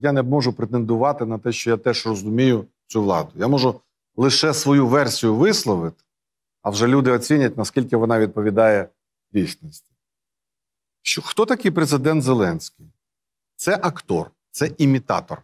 я не можу претендувати на те, що я теж розумію цю владу. Я можу лише свою версію висловити, а вже люди оцінять, наскільки вона відповідає дійсності. Що, Хто такий президент Зеленський? Це актор, це імітатор,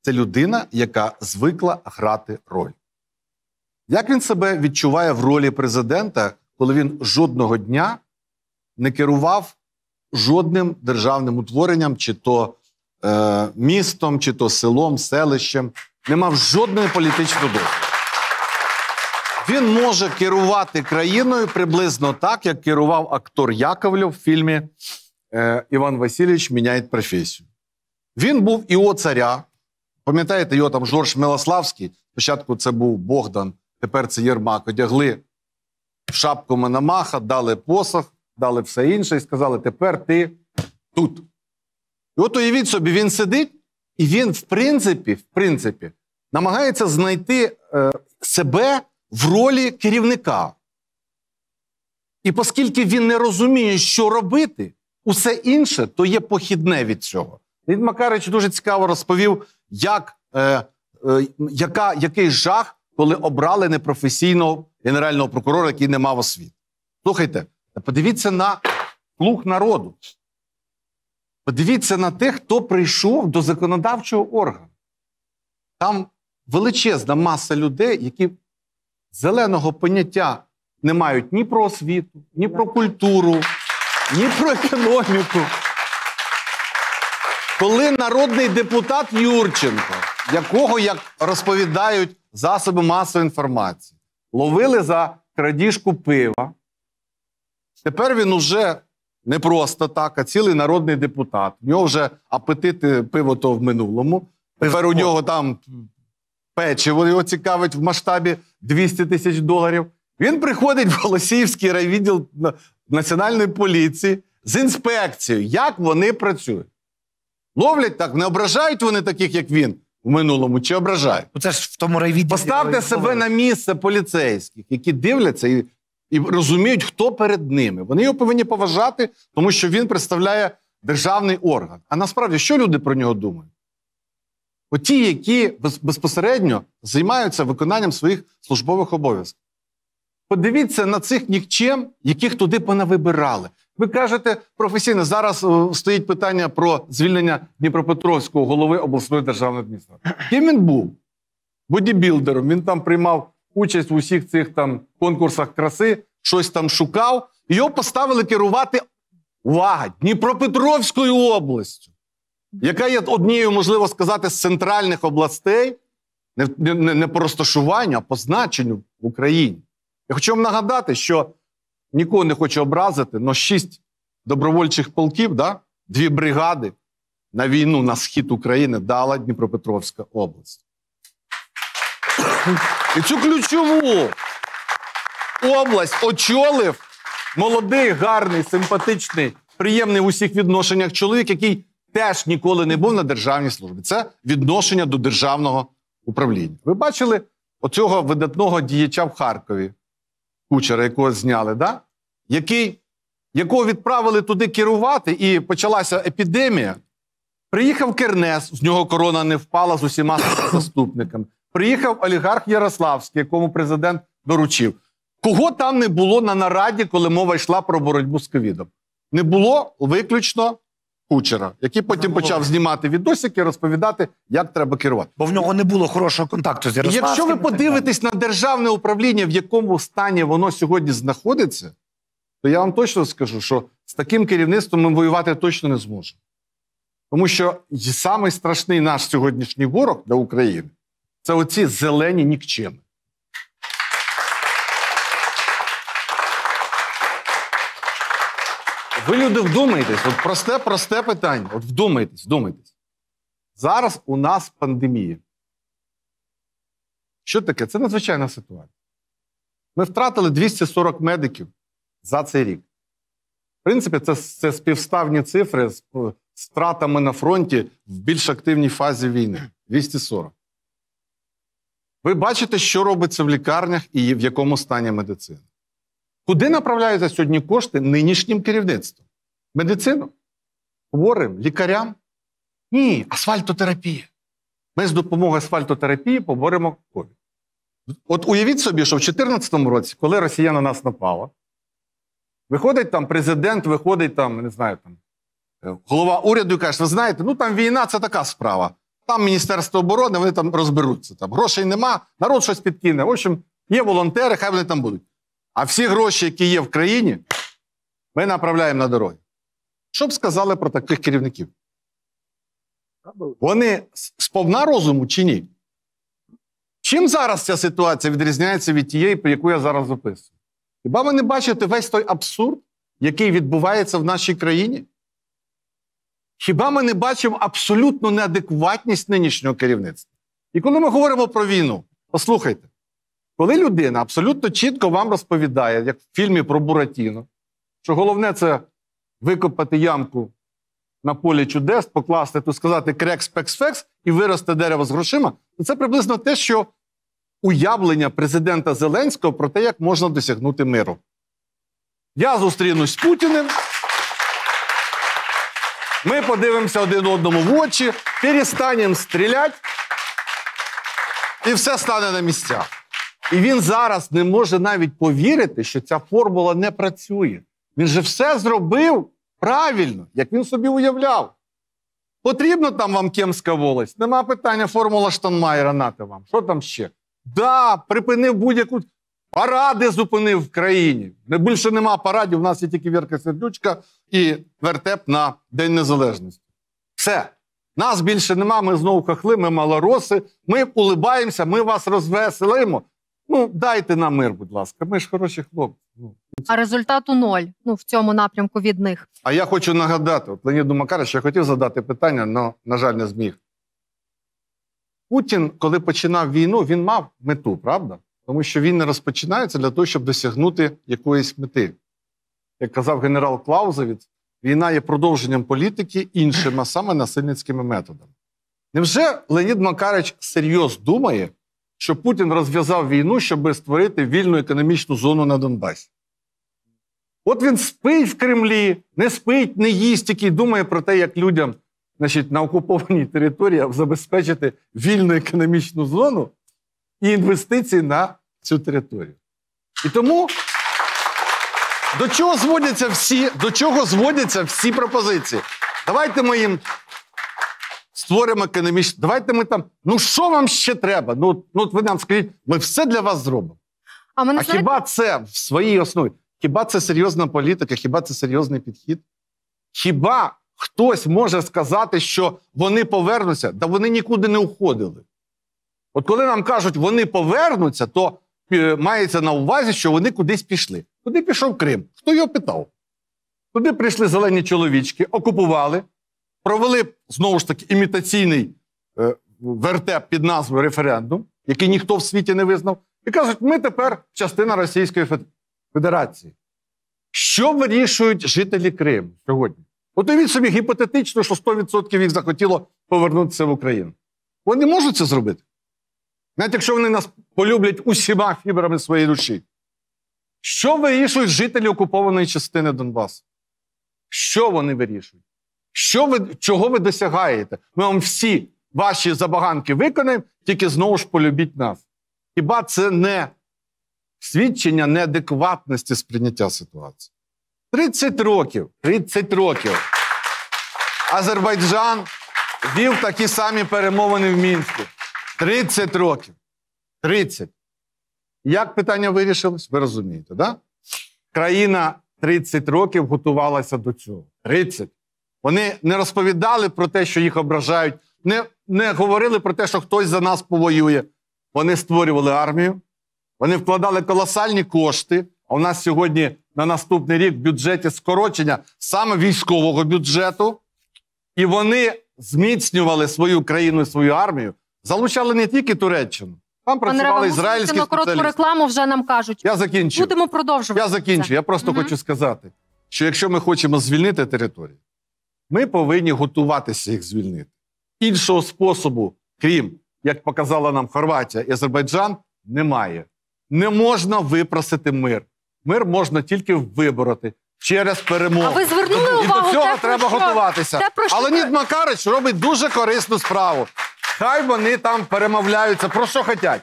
це людина, яка звикла грати роль. Як він себе відчуває в ролі президента, коли він жодного дня не керував жодним державним утворенням, чи то е, містом, чи то селом, селищем, не мав жодної політичної досвіду. Він може керувати країною приблизно так, як керував актор Яковлев в фільмі е, Іван Васильович міняє професію. Він був іо царя. Пам'ятаєте, його там Жорж Милославський. Спочатку це був Богдан, тепер це Єрмак. Одягли шапку Мономаха, дали посох, дали все інше і сказали: тепер ти тут. І от уявіть собі, він сидить, і він, в принципі, в принципі, намагається знайти е, себе в ролі керівника. І оскільки він не розуміє, що робити, усе інше то є похідне від цього. Він Макарич дуже цікаво розповів, як, е, е, яка, який жах, коли обрали непрофесійного генерального прокурора, який не мав освіти. Слухайте, подивіться на слух народу. Подивіться на тих, хто прийшов до законодавчого органу. Там величезна маса людей, які зеленого поняття не мають ні про освіту, ні про культуру, ні про економіку. Коли народний депутат Юрченко, якого, як розповідають засоби масової інформації, ловили за крадіжку пива, тепер він уже не просто так, а цілий народний депутат. У нього вже апетити е, пиво то в минулому. Тепер у нього там печиво його цікавить в масштабі 200 тисяч доларів. Він приходить в Голосіївський райвідділ національної поліції з інспекцією, як вони працюють. Ловлять так, не ображають вони таких, як він в минулому, чи ображають? Це ж в тому райвідділі. Поставте себе на місце поліцейських, які дивляться і і розуміють, хто перед ними. Вони його повинні поважати, тому що він представляє державний орган. А насправді, що люди про нього думають? Оті, які безпосередньо займаються виконанням своїх службових обов'язків. Подивіться на цих нікчем, яких туди понавибирали. Ви кажете професійно, зараз е, стоїть питання про звільнення Дніпропетровського голови обласної державної адміністрації. Ким він був бодібілдером. Він там приймав участь в усіх цих там конкурсах краси, щось там шукав. Його поставили керувати увага, Дніпропетровською областю, яка є однією, можливо сказати, з центральних областей, не, не, не по розташуванню, а по значенню в Україні. Я хочу вам нагадати, що нікого не хочу образити, але шість добровольчих полків, да, дві бригади на війну на схід України дала Дніпропетровська область. І цю ключову область очолив молодий, гарний, симпатичний, приємний в усіх відношеннях чоловік, який теж ніколи не був на державній службі. Це відношення до державного управління. Ви бачили оцього видатного діяча в Харкові, кучера, якого зняли, да? який якого відправили туди керувати, і почалася епідемія. Приїхав Кернес, з нього корона не впала з усіма заступниками приїхав олігарх Ярославський, якому президент доручив. Кого там не було на нараді, коли мова йшла про боротьбу з ковідом? Не було виключно кучера, який потім Заболовий. почав знімати відосики розповідати, як треба керувати. Бо в нього не було хорошого контакту з Ярославським. Якщо ви подивитесь на державне управління, в якому стані воно сьогодні знаходиться, то я вам точно скажу, що з таким керівництвом ми воювати точно не зможемо. Тому що самий наш сьогоднішній ворог для України це оці зелені нікчеми. Ви люди вдумайтесь, от просте, просте питання. От вдумайтесь, вдумайтесь. Зараз у нас пандемія. Що таке? Це надзвичайна ситуація. Ми втратили 240 медиків за цей рік. В принципі, це це співставні цифри з втратами на фронті в більш активній фазі війни 240. Ви бачите, що робиться в лікарнях і в якому стані медицина. Куди направляються сьогодні кошти нинішнім керівництвом? Медицину? Хворим, лікарям? Ні, асфальтотерапія. Ми з допомогою асфальтотерапії поборемо ковід. От уявіть собі, що в 2014 році, коли Росія на нас напала, виходить там президент, виходить там, не знаю, там, е, голова уряду і каже, ви знаєте, ну там війна це така справа. Там Міністерство оборони, вони там розберуться. Там Грошей нема, народ щось підкине. В общем, є волонтери, хай вони там будуть. А всі гроші, які є в країні, ми направляємо на дороги. Що б сказали про таких керівників? Вони сповна розуму чи ні? Чим зараз ця ситуація відрізняється від тієї, про яку я зараз записую? Хіба ви не бачите весь той абсурд, який відбувається в нашій країні? Хіба ми не бачимо абсолютну неадекватність нинішнього керівництва? І коли ми говоримо про війну, послухайте, коли людина абсолютно чітко вам розповідає, як в фільмі про Буратіно, що головне це викопати ямку на полі чудес, покласти, тут сказати крекс пекс фекс і вирости дерево з грошима, то це приблизно те, що уявлення президента Зеленського про те, як можна досягнути миру. Я зустрінусь з Путіним. Ми подивимося один одному в очі, перестанемо стріляти, і все стане на місця. І він зараз не може навіть повірити, що ця формула не працює. Він же все зробив правильно, як він собі уявляв. Потрібно там вам кемська волость? Нема питання, формула Штанмаєра, нати вам. Що там ще? Да, припинив будь-яку Паради зупинив в країні. Більше нема парадів. У нас є тільки Вірка Сердючка і вертеп на День Незалежності. Все. Нас більше нема, ми знову хахли, ми малороси, ми улибаємося, ми вас розвеселимо. Ну, дайте нам мир, будь ласка. Ми ж хороші хлопці. Ну, А результату ноль. Ну в цьому напрямку від них. А я хочу нагадати: от Леоніду Макаровичу, я хотів задати питання, але, на жаль, не зміг. Путін, коли починав війну, він мав мету, правда? тому що він не розпочинається для того, щоб досягнути якоїсь мети. Як казав генерал Клаузевіц, війна є продовженням політики іншими, а саме насильницькими методами. Невже Леонід Макарич серйозно думає, що Путін розв'язав війну, щоб створити вільну економічну зону на Донбасі? От він спить в Кремлі, не спить, не їсть, тільки думає про те, як людям значить, на окупованій території забезпечити вільну економічну зону, і інвестицій на цю територію. І тому до чого зводяться всі, до чого зводяться всі пропозиції? Давайте ми їм створимо економічну, Давайте ми там. Ну що вам ще треба? Ну, ну от ви нам скажіть, ми все для вас зробимо. А, мене а знаєте... хіба це в своїй основі? Хіба це серйозна політика? Хіба це серйозний підхід? Хіба хтось може сказати, що вони повернуться? да вони нікуди не уходили. От коли нам кажуть, вони повернуться, то е, мається на увазі, що вони кудись пішли. Куди пішов Крим? Хто його питав? Туди прийшли зелені чоловічки, окупували, провели знову ж таки імітаційний е, вертеп під назвою референдум, який ніхто в світі не визнав, і кажуть, ми тепер частина Російської Федерації. Що вирішують жителі Криму сьогодні? От уявіть собі гіпотетично, що 100% їх захотіло повернутися в Україну. Вони можуть це зробити? навіть якщо вони нас полюблять усіма фібрами своєї душі. Що вирішують жителі окупованої частини Донбасу? Що вони вирішують? Що ви, Чого ви досягаєте? Ми вам всі ваші забаганки виконаємо, тільки знову ж полюбіть нас. Хіба це не свідчення неадекватності сприйняття ситуації? 30 років. 30 років. Азербайджан вів такі самі перемовини в Мінську. 30 років. 30. Як питання вирішилось? Ви розумієте, да? Країна 30 років готувалася до цього. 30. Вони не розповідали про те, що їх ображають, не, не говорили про те, що хтось за нас повоює. Вони створювали армію, вони вкладали колосальні кошти. А у нас сьогодні на наступний рік в бюджеті скорочення саме військового бюджету. І вони зміцнювали свою країну, і свою армію залучали не тільки Туреччину, там працювали ізраїльські на коротку рекламу вже нам кажуть. Я закінчу. Будемо продовжувати. Я закінчу. Це. Я просто угу. хочу сказати, що якщо ми хочемо звільнити територію, ми повинні готуватися їх звільнити. Іншого способу, крім як показала нам Хорватія і Азербайджан, немає. Не можна випросити мир. Мир можна тільки вибороти через перемогу. А ви звернули увагу? І до цього те, треба що... готуватися. Те, що... Але Нід Макарич робить дуже корисну справу. Хай вони там перемовляються. Про що хотять?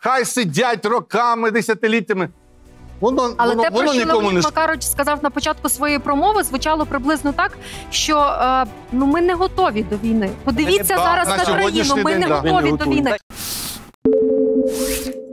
Хай сидять роками, десятиліттями. Воно але воно, те, воно про що Леонід не... Макарович сказав на початку своєї промови, звучало приблизно так, що е, ну ми не готові до війни. Подивіться зараз на, на країну. Ми день, не, да. готові не готові до війни.